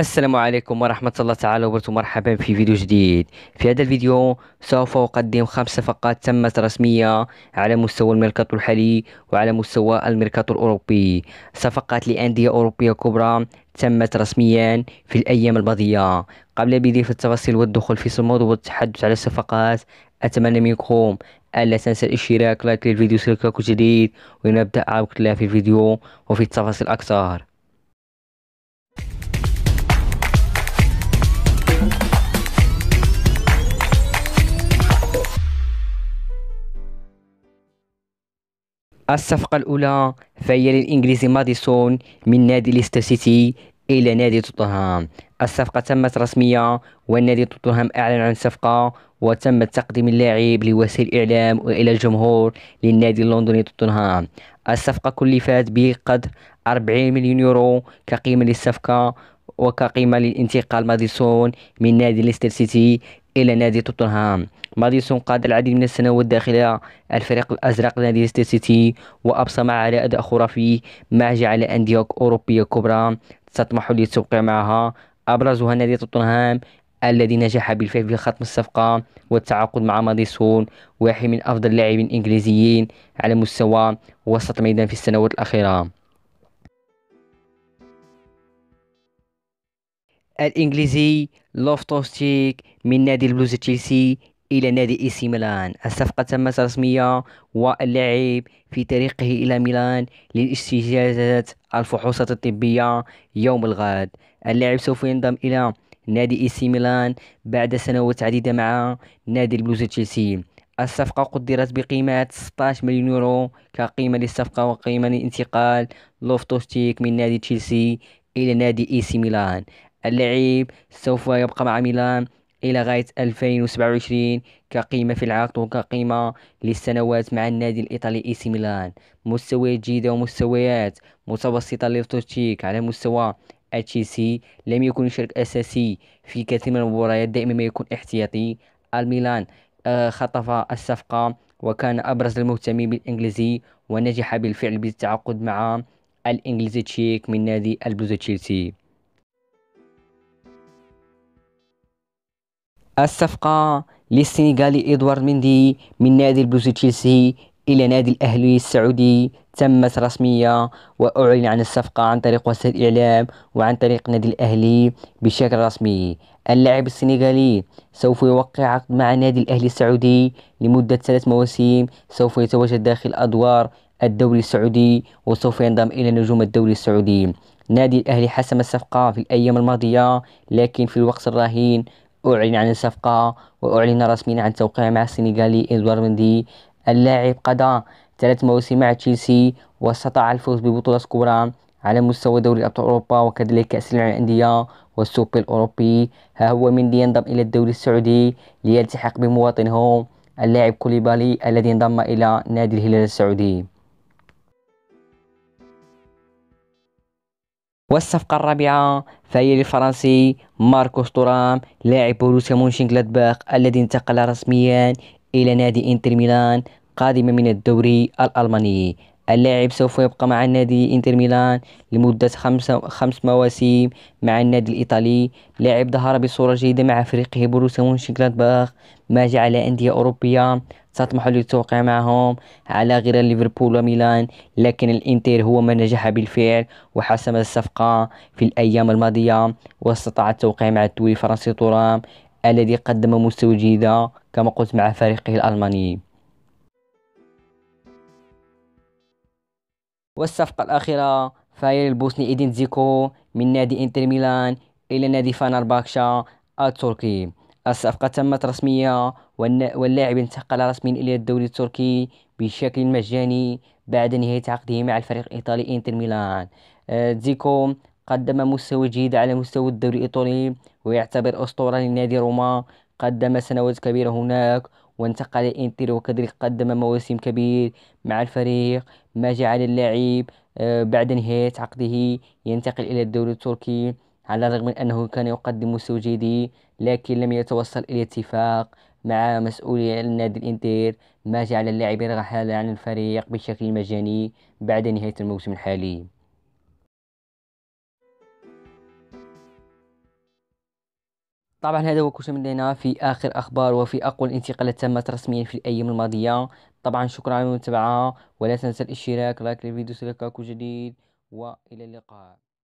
السلام عليكم ورحمة الله تعالى وبركاته مرحبا في فيديو جديد في هذا الفيديو سوف أقدم خمس صفقات تمت رسمية على مستوى الميركاتو الحالي وعلى مستوى الميركاتو الأوروبي صفقات لأندية أوروبية كبرى تمت رسميا في الأيام الماضية قبل بدء في التفاصيل والدخول في الموضوع والتحدث على الصفقات أتمنى منكم ألا تنسى الاشتراك لايك للفيديو سيركاكو جديد ونبدأ عبق في الفيديو وفي التفاصيل أكثر الصفقة الأولى فهي للإنجليزي ماديسون من نادي ليستر سيتي إلى نادي توتنهام الصفقة تمت رسمية ونادي توتنهام أعلن عن الصفقة وتم تقديم اللاعب لوسائل الإعلام وإلى الجمهور للنادي اللندني توتنهام الصفقة كلفت بقدر 40 مليون يورو كقيمة للصفقة وكقيمة للانتقال ماديسون من نادي ليستر سيتي إلى نادي توتنهام ماديسون قاد العديد من السنوات داخل الفريق الأزرق نادي سيتي وأبصم على أداء خرافي مع جعل أندية أوروبية كبرى تطمح للتوقيع معها أبرزها نادي توتنهام الذي نجح بالفعل في ختم الصفقة والتعاقد مع ماديسون واحد من أفضل اللاعبين الإنجليزيين على مستوى وسط الميدان في السنوات الأخيرة الانجليزي لوفتوستيك من نادي البلوز تشيلسي إلى نادي إي سي ميلان الصفقة تمت رسميه واللاعب في طريقه إلى ميلان لاستجازة الفحوصات الطبية يوم الغد اللاعب سوف ينضم إلى نادي إي سي ميلان بعد سنوات عديدة مع نادي البلوز تشيلسي الصفقة قدرت بقيمة 16 مليون يورو كقيمة للصفقة وقيمة لانتقال لوفتوستيك من نادي تشيلسي إلى نادي إي سي ميلان اللعيب سوف يبقى مع ميلان إلى غاية 2027 كقيمة في العقد وكقيمة للسنوات مع النادي الإيطالي إي سي ميلان مستويات جيدة ومستويات متوسطة لتوتشيك على مستوى سي لم يكن شرك أساسي في كثير من المباريات دائما ما يكون احتياطي الميلان آه، خطف الصفقة وكان أبرز المهتمين بالإنجليزي ونجح بالفعل بالتعاقد مع الإنجليزي تشيك من نادي البلوزو تشيلسي الصفقة للسنغالي إدوارد مندي من نادي البلوزي تشيلسي إلى نادي الأهلي السعودي تمت رسمية وأعلن عن الصفقة عن طريق وسائل الإعلام وعن طريق نادي الأهلي بشكل رسمي اللاعب السنغالي سوف يوقع عقد مع نادي الأهلي السعودي لمدة ثلاث مواسم سوف يتواجد داخل أدوار الدوري السعودي وسوف ينضم إلى نجوم الدوري السعودي نادي الأهلي حسم الصفقة في الأيام الماضية لكن في الوقت الراهين أعلن عن الصفقة وأعلن رسميا عن توقيع مع السنغالي إدوار مندي اللاعب قضى ثلاث مواسم مع تشيلسي واستطاع الفوز ببطولة كبرى على مستوى دوري أبطال أوروبا وكذلك كأس العالم للأندية والسوبر الأوروبي ها هو مندي ينضم إلى الدوري السعودي ليلتحق بمواطنه اللاعب كوليبالي الذي انضم إلى نادي الهلال السعودي والصفقة الرابعة فهي للفرنسي ماركوس تورام لاعب بوروسيا مونشنغلادباخ الذي انتقل رسميا إلى نادي إنتر ميلان قادما من الدوري الألماني اللاعب سوف يبقى مع النادي انتر ميلان لمدة خمسة خمس مواسم مع النادي الإيطالي لاعب ظهر بصورة جيدة مع فريقه بروسيا مونشنغلادباخ ما جعل أندية أوروبية تطمح للتوقيع معهم على غير ليفربول وميلان لكن الانتر هو من نجح بالفعل وحسم الصفقة في الأيام الماضية واستطاع التوقيع مع الدوري الفرنسي ترام الذي قدم مستوى جيدة كما قلت مع فريقه الألماني والصفقة الأخيرة فهي البوسني إيدين زيكو من نادي إنتر ميلان إلى نادي باكشا التركي الصفقة تمت رسمية واللاعب انتقل رسميا إلى الدوري التركي بشكل مجاني بعد نهاية عقده مع الفريق الإيطالي إنتر ميلان آه، زيكو قدم مستوى جيد على مستوى الدوري الإيطالي ويعتبر أسطورة لنادي روما قدم سنوات كبيرة هناك وانتقل إنتر وكذلك قدم مواسم كبير مع الفريق ما جعل اللاعب آه، بعد نهاية عقده ينتقل إلى الدوري التركي على الرغم من أنه كان يقدم مستوى جيد لكن لم يتوصل إلى اتفاق مع مسؤولي النادي الانتير ما جعل اللاعب يرحل عن الفريق بشكل مجاني بعد نهاية الموسم الحالي طبعا هذا هو كل شيء من لدينا في اخر اخبار وفي اقوى الانتقالات تمت رسميا في الايام الماضيه طبعا شكرا على المتابعه ولا تنسى الاشتراك لايك للفيديو سلكك جديد والى اللقاء